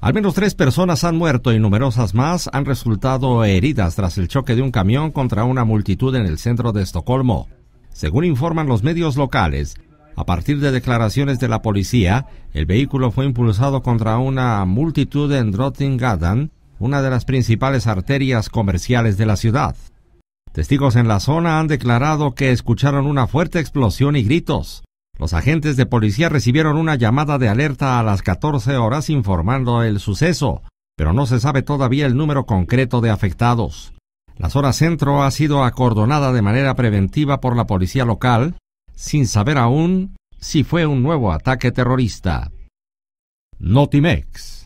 Al menos tres personas han muerto y numerosas más han resultado heridas tras el choque de un camión contra una multitud en el centro de Estocolmo. Según informan los medios locales, a partir de declaraciones de la policía, el vehículo fue impulsado contra una multitud en Drottninggatan, una de las principales arterias comerciales de la ciudad. Testigos en la zona han declarado que escucharon una fuerte explosión y gritos. Los agentes de policía recibieron una llamada de alerta a las 14 horas informando el suceso, pero no se sabe todavía el número concreto de afectados. La zona centro ha sido acordonada de manera preventiva por la policía local, sin saber aún si fue un nuevo ataque terrorista. Notimex